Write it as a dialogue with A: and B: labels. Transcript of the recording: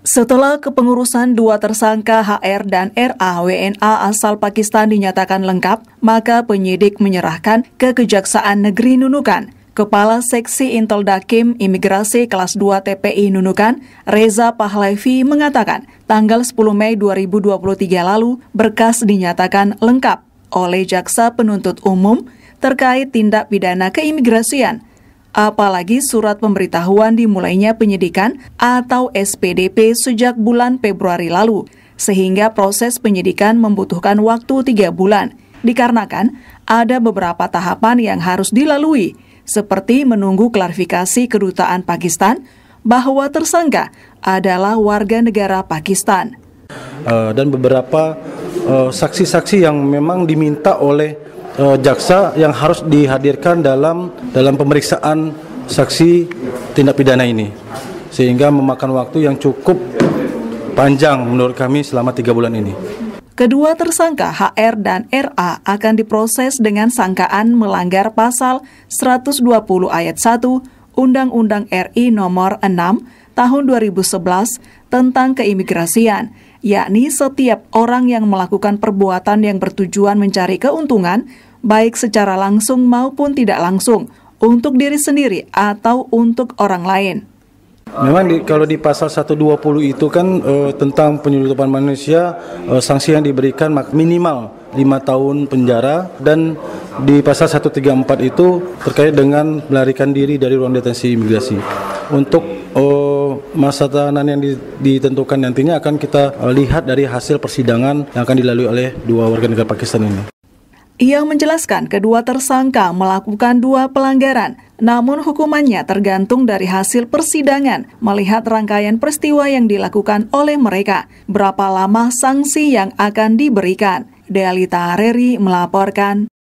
A: Setelah kepengurusan dua tersangka HR dan RA WNA asal Pakistan dinyatakan lengkap, maka penyidik menyerahkan ke Kejaksaan Negeri Nunukan. Kepala Seksi Intel Dakim Imigrasi Kelas 2 TPI Nunukan, Reza Pahlevi mengatakan, tanggal 10 Mei 2023 lalu, berkas dinyatakan lengkap oleh Jaksa Penuntut Umum terkait tindak pidana keimigrasian apalagi surat pemberitahuan dimulainya penyidikan atau SPDP sejak bulan Februari lalu, sehingga proses penyidikan membutuhkan waktu tiga bulan, dikarenakan ada beberapa tahapan yang harus dilalui, seperti menunggu klarifikasi kedutaan Pakistan bahwa tersangka adalah warga negara Pakistan.
B: Eh, dan beberapa eh, saksi-saksi yang memang diminta oleh e, jaksa yang harus dihadirkan dalam dalam pemeriksaan saksi tindak pidana ini sehingga memakan waktu yang cukup panjang menurut kami selama tiga bulan ini.
A: Kedua tersangka HR dan RA akan diproses dengan sangkaan melanggar pasal 120 ayat 1 Undang-Undang RI Nomor 6 Tahun 2011 tentang keimigrasian, yakni setiap orang yang melakukan perbuatan yang bertujuan mencari keuntungan, baik secara langsung maupun tidak langsung, untuk diri sendiri atau untuk orang lain.
B: Memang di, kalau di pasal 120 itu kan e, tentang penyelundupan manusia e, sanksi yang diberikan minimal 5 tahun penjara dan di pasal 134 itu terkait dengan melarikan diri dari ruang detensi imigrasi. Untuk oh, masa tahanan yang ditentukan nantinya akan kita eh, lihat dari hasil persidangan yang akan dilalui oleh dua warga negara Pakistan ini.
A: Ia menjelaskan kedua tersangka melakukan dua pelanggaran, namun hukumannya tergantung dari hasil persidangan melihat rangkaian peristiwa yang dilakukan oleh mereka, berapa lama sanksi yang akan diberikan. Delita Reri melaporkan.